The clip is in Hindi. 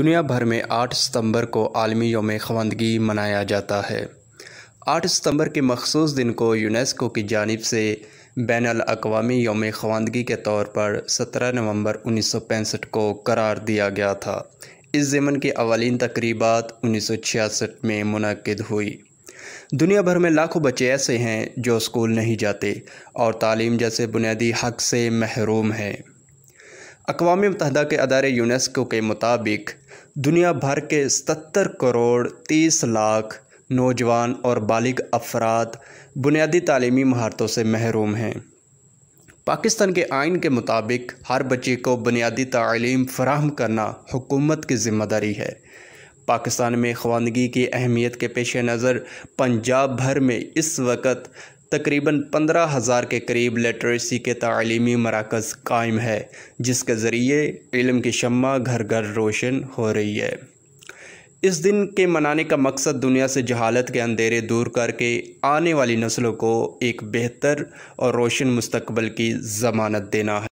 दुनिया भर में 8 सितंबर को आलमी योम खवंदगी मनाया जाता है 8 सितंबर के मखसूस दिन को यूनेस्को की जानब से बैन अवी योम खवानदगी के तौर पर 17 नवंबर उन्नीस को करार दिया गया था इस ज़मन की अवालीन तकरीबात उन्नीस में मनद हुई दुनिया भर में लाखों बच्चे ऐसे हैं जो स्कूल नहीं जाते और तालीम जैसे बुनियादी हक से महरूम हैं अकवा मतहदा के अदारे यूनेस्को के मुताबिक दुनिया भर के 70 करोड़ तीस लाख नौजवान और बालिग अफराद बुनियादी तलीमी महारतों से महरूम हैं पाकिस्तान के आइन के मुताबिक हर बच्चे को बुनियादी तलीम फराहम करना हुकूमत की जिम्मेदारी है पाकिस्तान में खवानगी की अहमियत के पेश नज़र पंजाब भर में इस वक्त तकरीबन पंद्रह हज़ार के करीब लिटरेसी के तलीमी मराकज़ कायम है जिसके ज़रिए इलम की शमा घर घर रोशन हो रही है इस दिन के मनाने का मकसद दुनिया से जहालत के अंधेरे दूर करके आने वाली नस्लों को एक बेहतर और रोशन मुस्तबल की ज़मानत देना है